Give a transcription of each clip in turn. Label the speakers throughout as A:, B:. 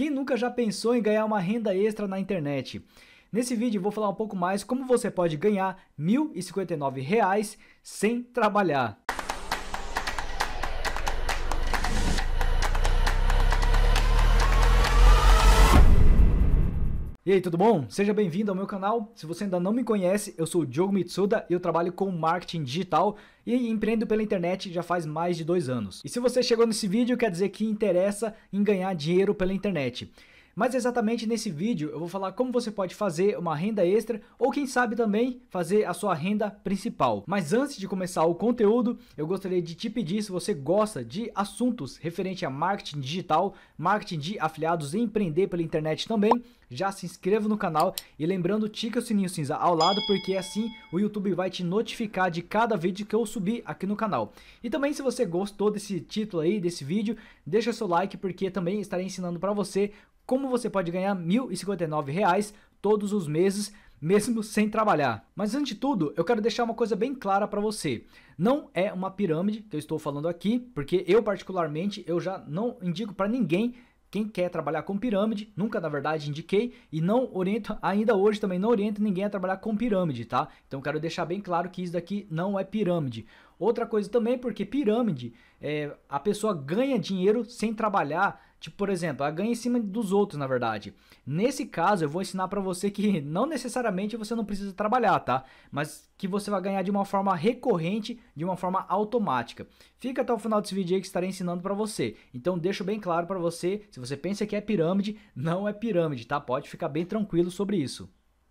A: Quem nunca já pensou em ganhar uma renda extra na internet? Nesse vídeo vou falar um pouco mais como você pode ganhar R$ 1.059 sem trabalhar. E aí, tudo bom? Seja bem-vindo ao meu canal. Se você ainda não me conhece, eu sou o Diogo Mitsuda e eu trabalho com marketing digital e empreendo pela internet já faz mais de dois anos. E se você chegou nesse vídeo, quer dizer que interessa em ganhar dinheiro pela internet. Mas exatamente nesse vídeo eu vou falar como você pode fazer uma renda extra ou quem sabe também fazer a sua renda principal. Mas antes de começar o conteúdo, eu gostaria de te pedir se você gosta de assuntos referente a marketing digital, marketing de afiliados e empreender pela internet também, já se inscreva no canal e lembrando, tica o sininho cinza ao lado porque assim o YouTube vai te notificar de cada vídeo que eu subir aqui no canal. E também se você gostou desse título aí, desse vídeo, deixa seu like porque também estarei ensinando para você como você pode ganhar R$ 1.059 todos os meses mesmo sem trabalhar. Mas antes de tudo, eu quero deixar uma coisa bem clara para você. Não é uma pirâmide que eu estou falando aqui, porque eu particularmente eu já não indico para ninguém quem quer trabalhar com pirâmide, nunca na verdade indiquei e não oriento, ainda hoje também não oriento ninguém a trabalhar com pirâmide, tá? Então quero deixar bem claro que isso daqui não é pirâmide. Outra coisa também, porque pirâmide, é, a pessoa ganha dinheiro sem trabalhar. Tipo, por exemplo, ela ganha em cima dos outros, na verdade. Nesse caso, eu vou ensinar para você que não necessariamente você não precisa trabalhar, tá? Mas que você vai ganhar de uma forma recorrente, de uma forma automática. Fica até o final desse vídeo aí que estarei ensinando para você. Então, deixo bem claro para você, se você pensa que é pirâmide, não é pirâmide, tá? Pode ficar bem tranquilo sobre isso.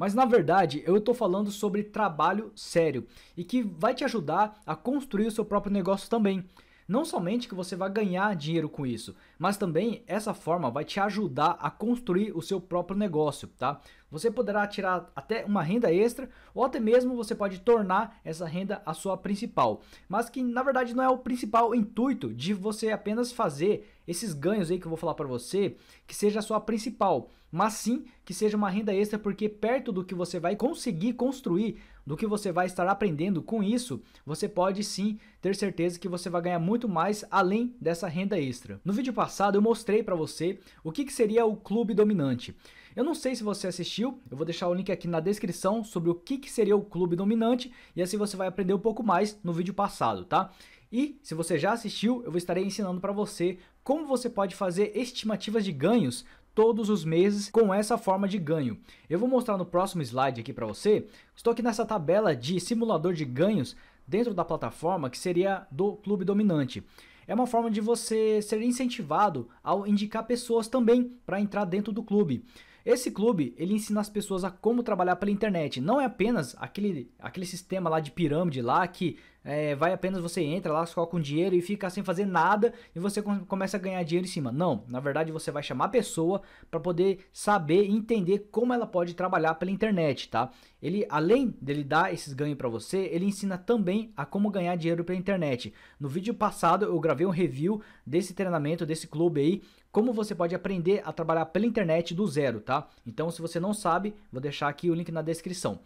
A: Mas na verdade, eu estou falando sobre trabalho sério e que vai te ajudar a construir o seu próprio negócio também. Não somente que você vai ganhar dinheiro com isso, mas também essa forma vai te ajudar a construir o seu próprio negócio, tá? Você poderá tirar até uma renda extra ou até mesmo você pode tornar essa renda a sua principal. Mas que na verdade não é o principal intuito de você apenas fazer esses ganhos aí que eu vou falar para você, que seja a sua principal, mas sim que seja uma renda extra, porque perto do que você vai conseguir construir, do que você vai estar aprendendo com isso, você pode sim ter certeza que você vai ganhar muito mais além dessa renda extra. No vídeo passado eu mostrei para você o que, que seria o clube dominante. Eu não sei se você assistiu, eu vou deixar o link aqui na descrição sobre o que, que seria o clube dominante e assim você vai aprender um pouco mais no vídeo passado, tá? E se você já assistiu, eu estarei ensinando para você como você pode fazer estimativas de ganhos todos os meses com essa forma de ganho. Eu vou mostrar no próximo slide aqui para você. Estou aqui nessa tabela de simulador de ganhos dentro da plataforma que seria do clube dominante. É uma forma de você ser incentivado ao indicar pessoas também para entrar dentro do clube. Esse clube, ele ensina as pessoas a como trabalhar pela internet, não é apenas aquele, aquele sistema lá de pirâmide lá que é, vai apenas você entra lá, coloca um dinheiro e fica sem fazer nada e você começa a ganhar dinheiro em cima. Não, na verdade você vai chamar a pessoa para poder saber e entender como ela pode trabalhar pela internet, tá? Ele além dele dar esses ganhos para você, ele ensina também a como ganhar dinheiro pela internet. No vídeo passado eu gravei um review desse treinamento desse clube aí, como você pode aprender a trabalhar pela internet do zero, tá? Então se você não sabe, vou deixar aqui o link na descrição.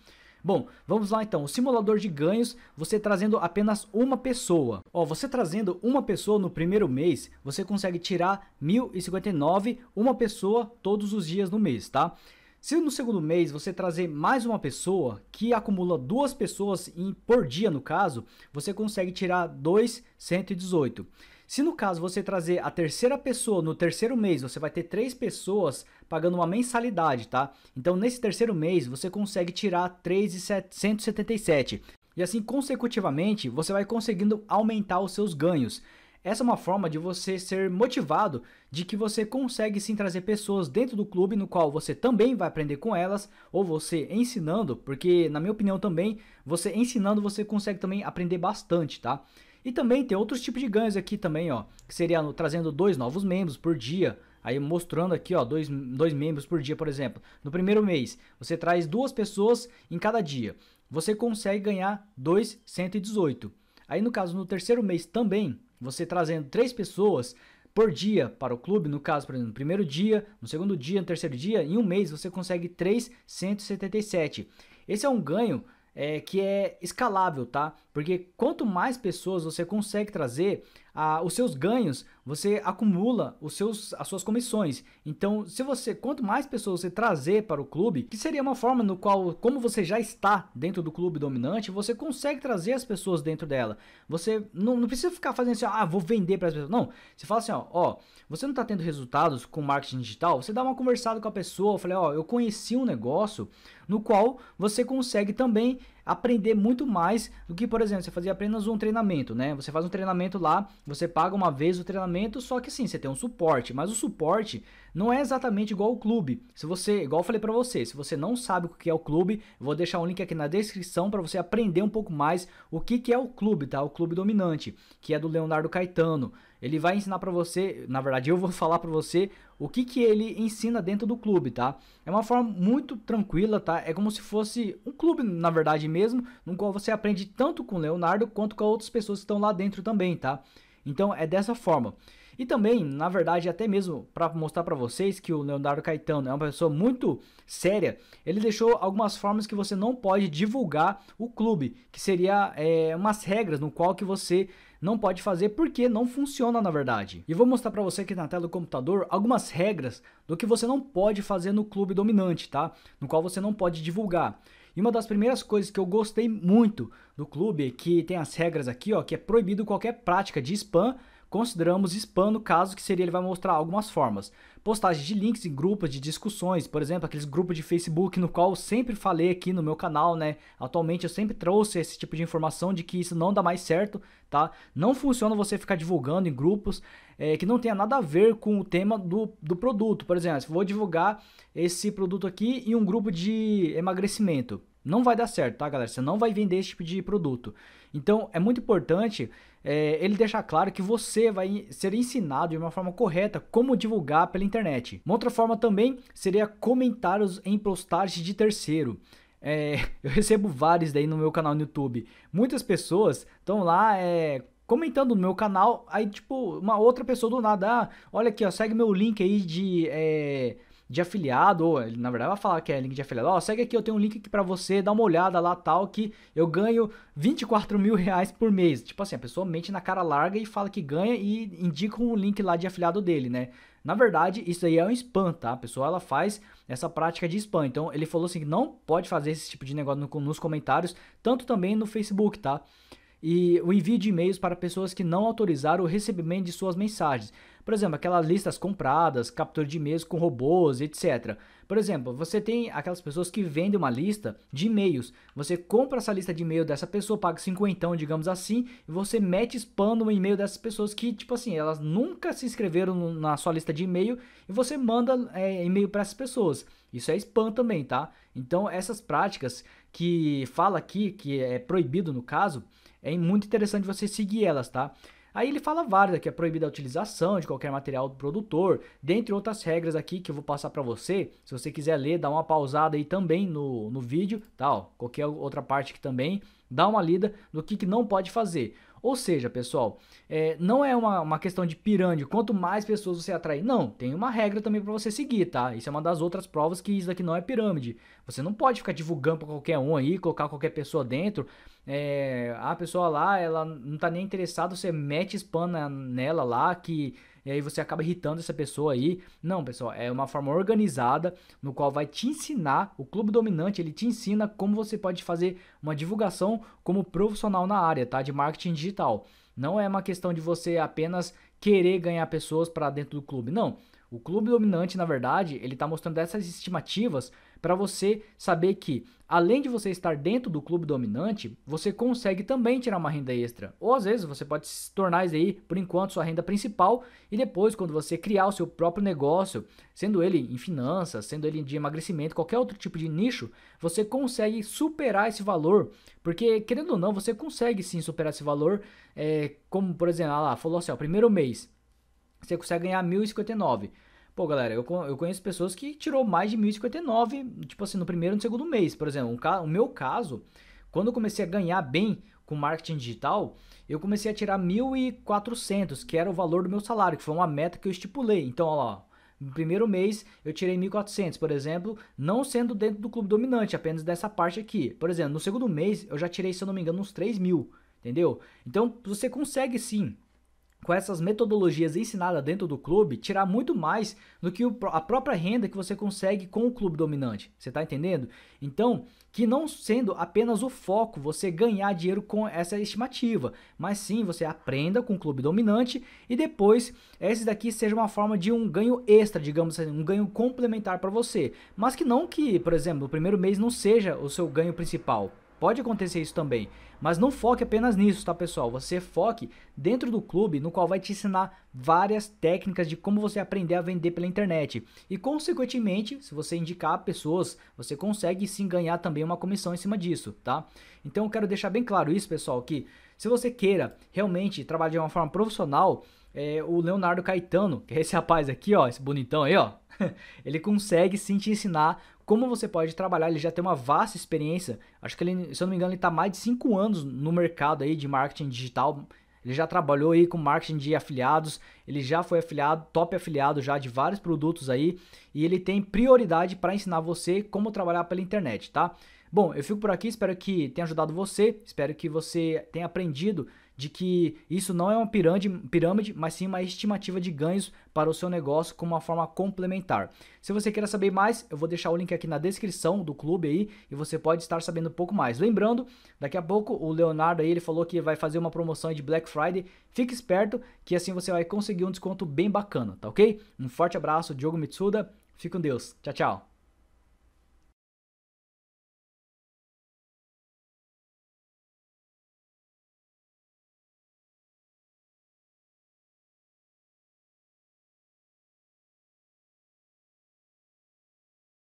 A: Bom, vamos lá então. O simulador de ganhos, você trazendo apenas uma pessoa. Ó, você trazendo uma pessoa no primeiro mês, você consegue tirar 1059, uma pessoa todos os dias no mês, tá? Se no segundo mês você trazer mais uma pessoa, que acumula duas pessoas em, por dia no caso, você consegue tirar 2118. Se no caso você trazer a terceira pessoa no terceiro mês, você vai ter três pessoas pagando uma mensalidade, tá? Então nesse terceiro mês você consegue tirar 3,777. E assim consecutivamente você vai conseguindo aumentar os seus ganhos. Essa é uma forma de você ser motivado de que você consegue sim trazer pessoas dentro do clube no qual você também vai aprender com elas ou você ensinando, porque na minha opinião também, você ensinando você consegue também aprender bastante, tá? E também tem outros tipos de ganhos aqui também, ó, que seria no, trazendo dois novos membros por dia, aí mostrando aqui, ó, dois, dois membros por dia, por exemplo. No primeiro mês, você traz duas pessoas em cada dia. Você consegue ganhar 2,118. Aí no caso, no terceiro mês também, você trazendo três pessoas por dia para o clube, no caso, por exemplo, no primeiro dia, no segundo dia, no terceiro dia, em um mês você consegue 3,177. Esse é um ganho é, que é escalável, tá? Porque quanto mais pessoas você consegue trazer, a, os seus ganhos, você acumula os seus, as suas comissões. Então, se você quanto mais pessoas você trazer para o clube, que seria uma forma no qual, como você já está dentro do clube dominante, você consegue trazer as pessoas dentro dela. Você não, não precisa ficar fazendo assim, ah, vou vender para as pessoas. Não, você fala assim, ó, ó você não está tendo resultados com marketing digital, você dá uma conversada com a pessoa, fala, ó, eu conheci um negócio no qual você consegue também aprender muito mais do que, por exemplo, você fazer apenas um treinamento, né? Você faz um treinamento lá, você paga uma vez o treinamento, só que sim, você tem um suporte, mas o suporte não é exatamente igual o clube. Se você, igual eu falei para você, se você não sabe o que é o clube, vou deixar um link aqui na descrição para você aprender um pouco mais o que, que é o clube, tá? O clube dominante, que é do Leonardo Caetano. Ele vai ensinar para você, na verdade eu vou falar para você o que que ele ensina dentro do clube, tá? É uma forma muito tranquila, tá? É como se fosse um clube, na verdade mesmo, no qual você aprende tanto com o Leonardo quanto com outras pessoas que estão lá dentro também, tá? Então é dessa forma. E também, na verdade, até mesmo para mostrar para vocês que o Leonardo Caetano é uma pessoa muito séria, ele deixou algumas formas que você não pode divulgar o clube, que seria é, umas regras no qual que você não pode fazer porque não funciona na verdade. E vou mostrar para você aqui na tela do computador algumas regras do que você não pode fazer no clube dominante, tá? No qual você não pode divulgar. E uma das primeiras coisas que eu gostei muito do clube, é que tem as regras aqui, ó, que é proibido qualquer prática de spam Consideramos spam no caso que seria ele vai mostrar algumas formas. Postagem de links em grupos de discussões, por exemplo, aqueles grupos de Facebook no qual eu sempre falei aqui no meu canal, né? Atualmente eu sempre trouxe esse tipo de informação de que isso não dá mais certo, tá? Não funciona você ficar divulgando em grupos é, que não tenha nada a ver com o tema do, do produto. Por exemplo, se vou divulgar esse produto aqui em um grupo de emagrecimento. Não vai dar certo, tá, galera? Você não vai vender esse tipo de produto. Então, é muito importante é, ele deixa claro que você vai ser ensinado de uma forma correta como divulgar pela internet. Uma outra forma também seria comentários em postagens de terceiro. É, eu recebo vários daí no meu canal no YouTube. Muitas pessoas estão lá é, comentando no meu canal, aí tipo, uma outra pessoa do nada, ah, olha aqui, ó, segue meu link aí de... É, de afiliado, ou ele na verdade vai falar que é link de afiliado, ó, oh, segue aqui, eu tenho um link aqui para você, dá uma olhada lá tal, que eu ganho 24 mil reais por mês. Tipo assim, a pessoa mente na cara larga e fala que ganha e indica um link lá de afiliado dele, né? Na verdade, isso aí é um spam, tá? A pessoa ela faz essa prática de spam. Então, ele falou assim que não pode fazer esse tipo de negócio no, nos comentários, tanto também no Facebook, tá? E o envio de e-mails para pessoas que não autorizaram o recebimento de suas mensagens. Por exemplo, aquelas listas compradas, captura de e-mails com robôs, etc. Por exemplo, você tem aquelas pessoas que vendem uma lista de e-mails. Você compra essa lista de e-mail dessa pessoa, paga 50, digamos assim, e você mete spam no e-mail dessas pessoas que, tipo assim, elas nunca se inscreveram na sua lista de e-mail e você manda é, e-mail para essas pessoas. Isso é spam também, tá? Então, essas práticas que fala aqui, que é proibido no caso, é muito interessante você seguir elas, tá? Aí ele fala várias aqui, é proibida a utilização de qualquer material do produtor, dentre outras regras aqui que eu vou passar para você. Se você quiser ler, dá uma pausada aí também no, no vídeo, tal, tá, qualquer outra parte aqui também, dá uma lida no que, que não pode fazer. Ou seja, pessoal, é, não é uma, uma questão de pirâmide, quanto mais pessoas você atrair. Não, tem uma regra também para você seguir, tá? Isso é uma das outras provas que isso daqui não é pirâmide. Você não pode ficar divulgando para qualquer um aí, colocar qualquer pessoa dentro. É, a pessoa lá, ela não tá nem interessada, você mete spam nela lá que e aí você acaba irritando essa pessoa aí. Não, pessoal, é uma forma organizada no qual vai te ensinar, o clube dominante, ele te ensina como você pode fazer uma divulgação como profissional na área, tá? De marketing digital. Não é uma questão de você apenas querer ganhar pessoas para dentro do clube, não. O clube dominante, na verdade, ele está mostrando essas estimativas para você saber que, além de você estar dentro do clube dominante, você consegue também tirar uma renda extra. Ou às vezes você pode se tornar isso aí, por enquanto, sua renda principal e depois, quando você criar o seu próprio negócio, sendo ele em finanças, sendo ele de emagrecimento, qualquer outro tipo de nicho, você consegue superar esse valor. Porque, querendo ou não, você consegue sim superar esse valor. É, como, por exemplo, ah lá, falou assim: ó, primeiro mês você consegue ganhar 1.059. Pô, galera, eu, eu conheço pessoas que tirou mais de 1.059, tipo assim, no primeiro e no segundo mês. Por exemplo, um o meu caso, quando eu comecei a ganhar bem com marketing digital, eu comecei a tirar 1.400, que era o valor do meu salário, que foi uma meta que eu estipulei. Então, olha lá, no primeiro mês eu tirei 1.400, por exemplo, não sendo dentro do clube dominante, apenas dessa parte aqui. Por exemplo, no segundo mês eu já tirei, se eu não me engano, uns 3.000, mil, entendeu? Então, você consegue sim com essas metodologias ensinadas dentro do clube, tirar muito mais do que a própria renda que você consegue com o clube dominante. Você está entendendo? Então, que não sendo apenas o foco você ganhar dinheiro com essa estimativa, mas sim você aprenda com o clube dominante e depois esse daqui seja uma forma de um ganho extra, digamos assim, um ganho complementar para você, mas que não que, por exemplo, o primeiro mês não seja o seu ganho principal. Pode acontecer isso também. Mas não foque apenas nisso, tá, pessoal? Você foque dentro do clube, no qual vai te ensinar várias técnicas de como você aprender a vender pela internet. E, consequentemente, se você indicar pessoas, você consegue sim ganhar também uma comissão em cima disso, tá? Então, eu quero deixar bem claro isso, pessoal, que se você queira realmente trabalhar de uma forma profissional, é, o Leonardo Caetano, que é esse rapaz aqui, ó, esse bonitão aí, ó, ele consegue sim te ensinar como você pode trabalhar, ele já tem uma vasta experiência. Acho que ele, se eu não me engano, ele está mais de 5 anos no mercado aí de marketing digital, ele já trabalhou aí com marketing de afiliados, ele já foi afiliado, top afiliado já de vários produtos aí e ele tem prioridade para ensinar você como trabalhar pela internet, tá? Bom, eu fico por aqui, espero que tenha ajudado você, espero que você tenha aprendido de que isso não é uma pirâmide, mas sim uma estimativa de ganhos para o seu negócio com uma forma complementar. Se você quer saber mais, eu vou deixar o link aqui na descrição do clube aí e você pode estar sabendo um pouco mais. Lembrando, daqui a pouco o Leonardo aí ele falou que vai fazer uma promoção de Black Friday. Fique esperto que assim você vai conseguir um desconto bem bacana, tá OK? Um forte abraço, Diogo Mitsuda. Fique com Deus. Tchau, tchau.